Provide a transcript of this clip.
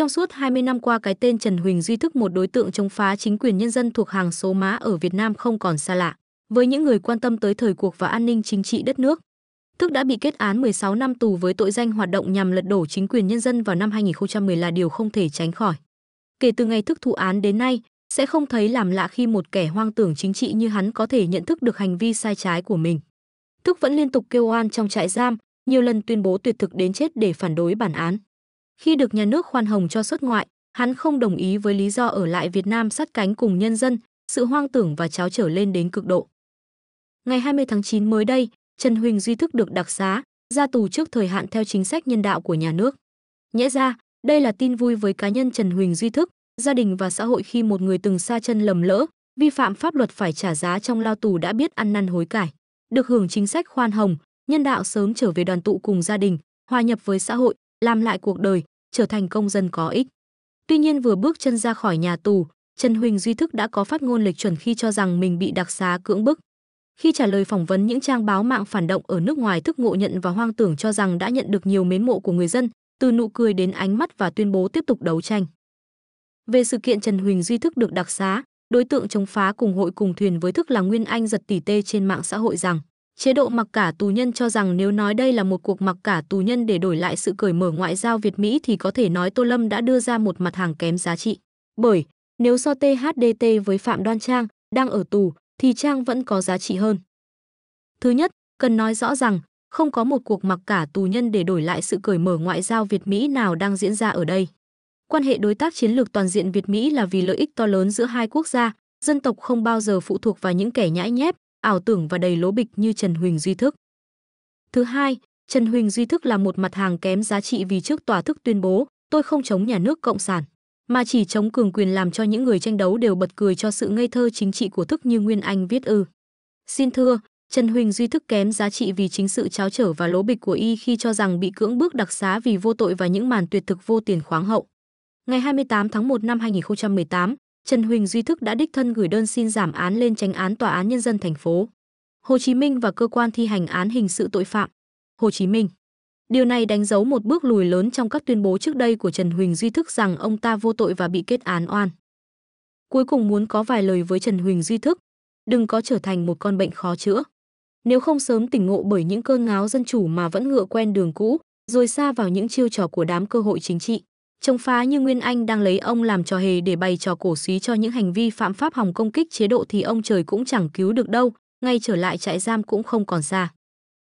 Trong suốt 20 năm qua cái tên Trần Huỳnh Duy Thức một đối tượng chống phá chính quyền nhân dân thuộc hàng số má ở Việt Nam không còn xa lạ với những người quan tâm tới thời cuộc và an ninh chính trị đất nước. Thức đã bị kết án 16 năm tù với tội danh hoạt động nhằm lật đổ chính quyền nhân dân vào năm 2010 là điều không thể tránh khỏi. Kể từ ngày Thức thụ án đến nay, sẽ không thấy làm lạ khi một kẻ hoang tưởng chính trị như hắn có thể nhận thức được hành vi sai trái của mình. Thức vẫn liên tục kêu oan trong trại giam, nhiều lần tuyên bố tuyệt thực đến chết để phản đối bản án. Khi được nhà nước khoan hồng cho xuất ngoại, hắn không đồng ý với lý do ở lại Việt Nam sát cánh cùng nhân dân, sự hoang tưởng và cháo trở lên đến cực độ. Ngày 20 tháng 9 mới đây, Trần Huỳnh Duy Thức được đặc xá, ra tù trước thời hạn theo chính sách nhân đạo của nhà nước. Nhẽ ra, đây là tin vui với cá nhân Trần Huỳnh Duy Thức, gia đình và xã hội khi một người từng xa chân lầm lỡ, vi phạm pháp luật phải trả giá trong lao tù đã biết ăn năn hối cải, được hưởng chính sách khoan hồng, nhân đạo sớm trở về đoàn tụ cùng gia đình, hòa nhập với xã hội, làm lại cuộc đời, trở thành công dân có ích. Tuy nhiên vừa bước chân ra khỏi nhà tù, Trần Huỳnh Duy Thức đã có phát ngôn lệch chuẩn khi cho rằng mình bị đặc xá cưỡng bức. Khi trả lời phỏng vấn những trang báo mạng phản động ở nước ngoài thức ngộ nhận và hoang tưởng cho rằng đã nhận được nhiều mến mộ của người dân, từ nụ cười đến ánh mắt và tuyên bố tiếp tục đấu tranh. Về sự kiện Trần Huỳnh Duy Thức được đặc xá, đối tượng chống phá cùng hội cùng thuyền với Thức là Nguyên Anh giật tỷ tê trên mạng xã hội rằng Chế độ mặc cả tù nhân cho rằng nếu nói đây là một cuộc mặc cả tù nhân để đổi lại sự cởi mở ngoại giao Việt Mỹ thì có thể nói Tô Lâm đã đưa ra một mặt hàng kém giá trị. Bởi nếu so THDT với Phạm Đoan Trang đang ở tù thì Trang vẫn có giá trị hơn. Thứ nhất, cần nói rõ rằng không có một cuộc mặc cả tù nhân để đổi lại sự cởi mở ngoại giao Việt Mỹ nào đang diễn ra ở đây. Quan hệ đối tác chiến lược toàn diện Việt Mỹ là vì lợi ích to lớn giữa hai quốc gia, dân tộc không bao giờ phụ thuộc vào những kẻ nhãi nhép, ảo tưởng và đầy lố bịch như Trần Huỳnh Duy Thức. Thứ hai, Trần Huỳnh Duy Thức là một mặt hàng kém giá trị vì trước tòa thức tuyên bố, tôi không chống nhà nước cộng sản, mà chỉ chống cường quyền làm cho những người tranh đấu đều bật cười cho sự ngây thơ chính trị của thức như Nguyên Anh viết ư. Xin thưa, Trần Huỳnh Duy Thức kém giá trị vì chính sự cháo trở và lố bịch của y khi cho rằng bị cưỡng bước đặc xá vì vô tội và những màn tuyệt thực vô tiền khoáng hậu. Ngày 28 tháng 1 năm 2018, Trần Huỳnh Duy Thức đã đích thân gửi đơn xin giảm án lên tránh án tòa án nhân dân thành phố Hồ Chí Minh và cơ quan thi hành án hình sự tội phạm Hồ Chí Minh. Điều này đánh dấu một bước lùi lớn trong các tuyên bố trước đây của Trần Huỳnh Duy Thức rằng ông ta vô tội và bị kết án oan. Cuối cùng muốn có vài lời với Trần Huỳnh Duy Thức, đừng có trở thành một con bệnh khó chữa. Nếu không sớm tỉnh ngộ bởi những cơn ngáo dân chủ mà vẫn ngựa quen đường cũ, rồi xa vào những chiêu trò của đám cơ hội chính trị. Chống phá như Nguyên Anh đang lấy ông làm trò hề để bày trò cổ suý cho những hành vi phạm pháp hòng công kích chế độ thì ông trời cũng chẳng cứu được đâu, ngay trở lại trại giam cũng không còn xa.